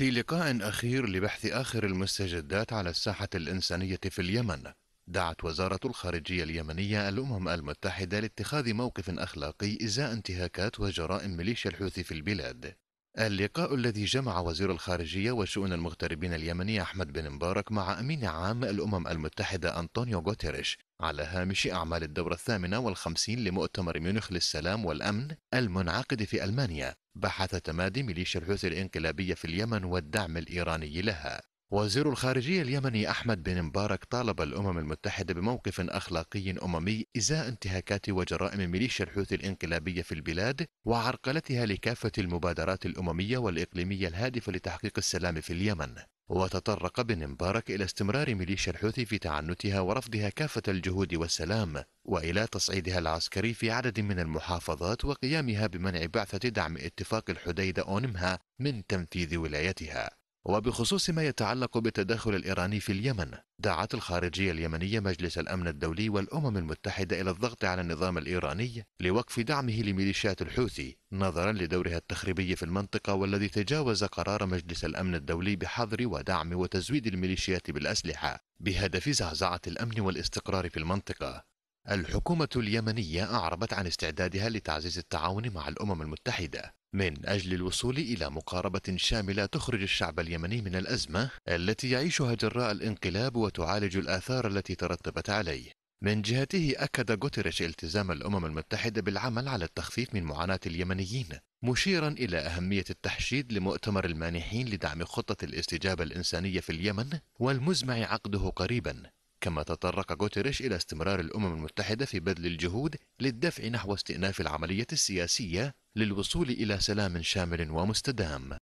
في لقاء أخير لبحث آخر المستجدات على الساحة الإنسانية في اليمن، دعت وزارة الخارجية اليمنية الأمم المتحدة لاتخاذ موقف أخلاقي إزاء انتهاكات وجرائم ميليشيا الحوثي في البلاد. اللقاء الذي جمع وزير الخارجية وشؤون المغتربين اليمني أحمد بن مبارك مع أمين عام الأمم المتحدة أنطونيو غوتيريش على هامش أعمال الدورة الثامنة والخمسين لمؤتمر ميونخ للسلام والأمن المنعقد في ألمانيا بحث تمادي ميليشيا الحوثي الإنقلابية في اليمن والدعم الإيراني لها وزير الخارجية اليمني أحمد بن مبارك طالب الأمم المتحدة بموقف أخلاقي أممي إزاء انتهاكات وجرائم ميليشيا الحوثي الإنقلابية في البلاد وعرقلتها لكافة المبادرات الأممية والإقليمية الهادفة لتحقيق السلام في اليمن وتطرق بن مبارك إلى استمرار ميليشيا الحوثي في تعنتها ورفضها كافة الجهود والسلام وإلى تصعيدها العسكري في عدد من المحافظات وقيامها بمنع بعثة دعم اتفاق الحديدة أونمها من تنفيذ ولايتها وبخصوص ما يتعلق بالتدخل الإيراني في اليمن دعت الخارجية اليمنية مجلس الأمن الدولي والأمم المتحدة إلى الضغط على النظام الإيراني لوقف دعمه لميليشيات الحوثي نظرا لدورها التخريبي في المنطقة والذي تجاوز قرار مجلس الأمن الدولي بحظر ودعم وتزويد الميليشيات بالأسلحة بهدف زعزعة الأمن والاستقرار في المنطقة الحكومة اليمنية أعربت عن استعدادها لتعزيز التعاون مع الأمم المتحدة من أجل الوصول إلى مقاربة شاملة تخرج الشعب اليمني من الأزمة التي يعيشها جراء الانقلاب وتعالج الآثار التي ترتبت عليه من جهته أكد غوتيريش التزام الأمم المتحدة بالعمل على التخفيف من معاناة اليمنيين مشيرا إلى أهمية التحشيد لمؤتمر المانحين لدعم خطة الاستجابة الإنسانية في اليمن والمزمع عقده قريبا كما تطرق غوتيريش إلى استمرار الأمم المتحدة في بذل الجهود للدفع نحو استئناف العملية السياسية للوصول إلى سلام شامل ومستدام